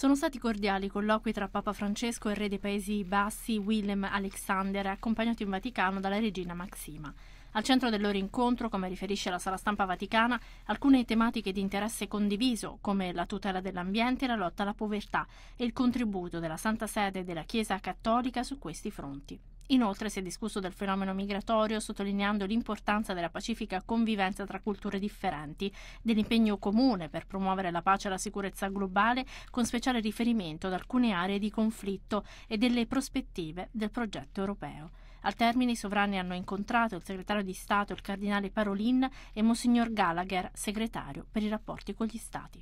Sono stati cordiali i colloqui tra Papa Francesco e il re dei Paesi Bassi Willem Alexander, accompagnato in Vaticano dalla regina Maxima. Al centro del loro incontro, come riferisce la sala stampa vaticana, alcune tematiche di interesse condiviso, come la tutela dell'ambiente, la lotta alla povertà e il contributo della Santa Sede e della Chiesa Cattolica su questi fronti. Inoltre si è discusso del fenomeno migratorio sottolineando l'importanza della pacifica convivenza tra culture differenti, dell'impegno comune per promuovere la pace e la sicurezza globale con speciale riferimento ad alcune aree di conflitto e delle prospettive del progetto europeo. Al termine i sovrani hanno incontrato il segretario di Stato, il cardinale Parolin e Monsignor Gallagher, segretario per i rapporti con gli Stati.